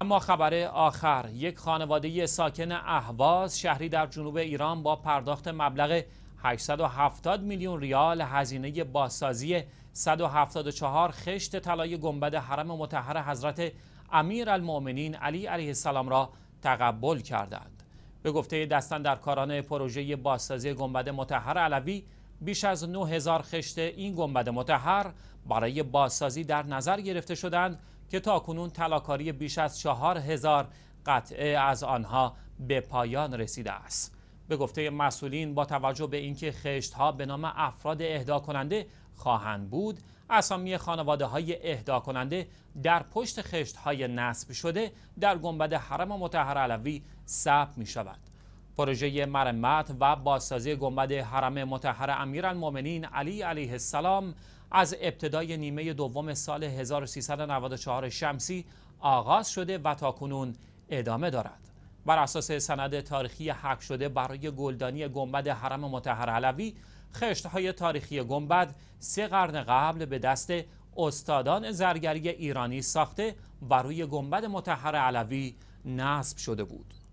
اما خبر آخر یک خانواده ساکن اهواز شهری در جنوب ایران با پرداخت مبلغ 870 میلیون ریال هزینه بازسازی 174 خشت طلای گنبد حرم مطهر حضرت امیر المؤمنین علی علیه السلام را تقبل کردند به گفته دستن در کاران پروژه بازسازی گنبد مطهر علوی بیش از 9000 خشت این گنبد مطهر برای بازسازی در نظر گرفته شدند که تاکنون تلاکاری بیش از چهار هزار قطعه از آنها به پایان رسیده است. به گفته مسئولین با توجه به اینکه خشت ها به نام افراد اهدا کننده خواهند بود اسامی خانواده های اهدا کننده در پشت خشت های نصب شده در گنبد حرم متحر علوی ثبت می شود پروژه مرمت و بازسازی گنبد حرم متحر امیرالمؤمنین علی علیه السلام از ابتدای نیمه دوم سال 1394 شمسی آغاز شده و تاکنون ادامه دارد بر اساس سند تاریخی حق شده برای گلدانی گنبد حرم مطهر علوی خشتهای تاریخی گنبد سه قرن قبل به دست استادان زرگری ایرانی ساخته و روی گنبد متحر علوی نصب شده بود